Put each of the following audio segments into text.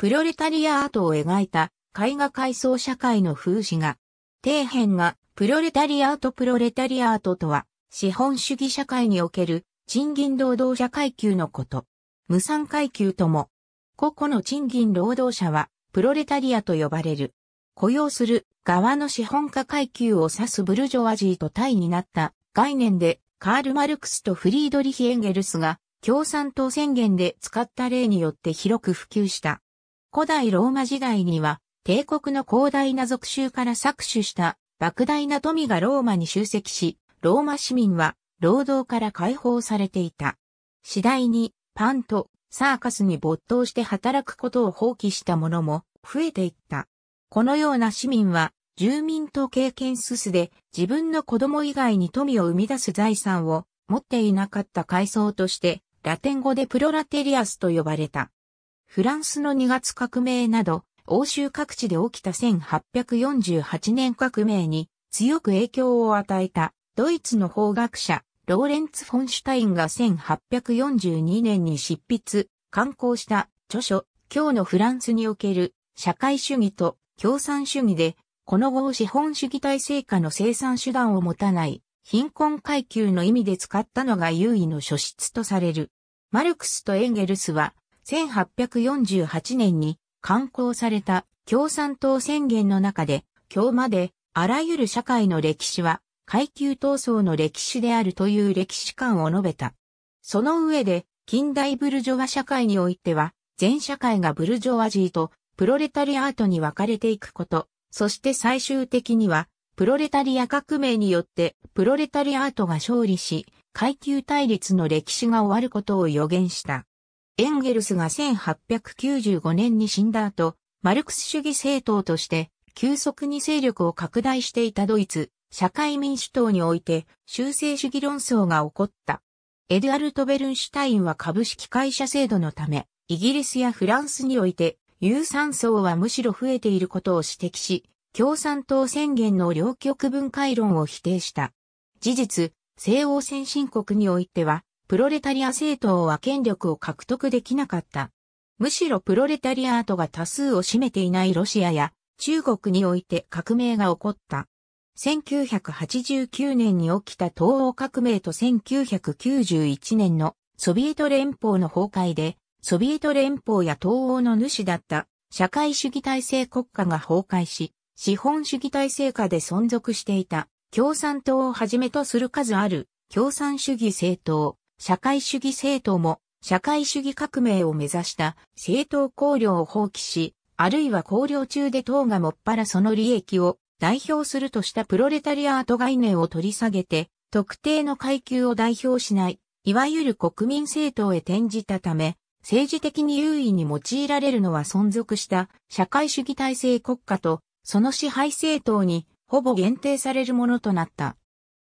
プロレタリアアートを描いた絵画階層社会の風刺画。底辺がプロレタリアートプロレタリアートとは資本主義社会における賃金労働者階級のこと。無産階級とも。個々の賃金労働者はプロレタリアと呼ばれる。雇用する側の資本家階級を指すブルジョワジーと対になった概念でカール・マルクスとフリードリヒ・エンゲルスが共産党宣言で使った例によって広く普及した。古代ローマ時代には、帝国の広大な属州から搾取した莫大な富がローマに集積し、ローマ市民は労働から解放されていた。次第にパンとサーカスに没頭して働くことを放棄した者も増えていった。このような市民は住民と経験すすで自分の子供以外に富を生み出す財産を持っていなかった階層としてラテン語でプロラテリアスと呼ばれた。フランスの2月革命など、欧州各地で起きた1848年革命に強く影響を与えたドイツの法学者ローレンツ・フォンシュタインが1842年に執筆、刊行した著書今日のフランスにおける社会主義と共産主義でこの後資本主義体制下の生産手段を持たない貧困階級の意味で使ったのが優位の書質とされる。マルクスとエンゲルスは1848年に刊行された共産党宣言の中で、今日まであらゆる社会の歴史は階級闘争の歴史であるという歴史観を述べた。その上で、近代ブルジョワ社会においては、全社会がブルジョワジーとプロレタリアートに分かれていくこと、そして最終的には、プロレタリア革命によってプロレタリアートが勝利し、階級対立の歴史が終わることを予言した。エンゲルスが1895年に死んだ後、マルクス主義政党として急速に勢力を拡大していたドイツ、社会民主党において修正主義論争が起こった。エドアルト・ベルンシュタインは株式会社制度のため、イギリスやフランスにおいて、有産層はむしろ増えていることを指摘し、共産党宣言の両極分解論を否定した。事実、西欧先進国においては、プロレタリア政党は権力を獲得できなかった。むしろプロレタリアートが多数を占めていないロシアや中国において革命が起こった。1989年に起きた東欧革命と1991年のソビエト連邦の崩壊で、ソビエト連邦や東欧の主だった社会主義体制国家が崩壊し、資本主義体制下で存続していた共産党をはじめとする数ある共産主義政党、社会主義政党も社会主義革命を目指した政党綱領を放棄し、あるいは綱領中で党がもっぱらその利益を代表するとしたプロレタリアート概念を取り下げて、特定の階級を代表しない、いわゆる国民政党へ転じたため、政治的に優位に用いられるのは存続した社会主義体制国家と、その支配政党にほぼ限定されるものとなった。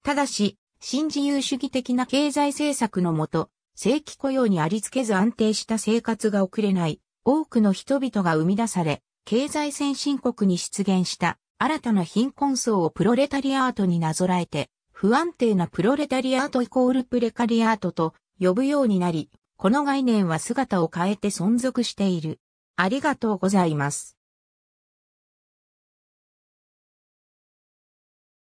ただし、新自由主義的な経済政策のもと、正規雇用にありつけず安定した生活が送れない多くの人々が生み出され、経済先進国に出現した新たな貧困層をプロレタリアートになぞらえて、不安定なプロレタリアートイコールプレカリアートと呼ぶようになり、この概念は姿を変えて存続している。ありがとうございます。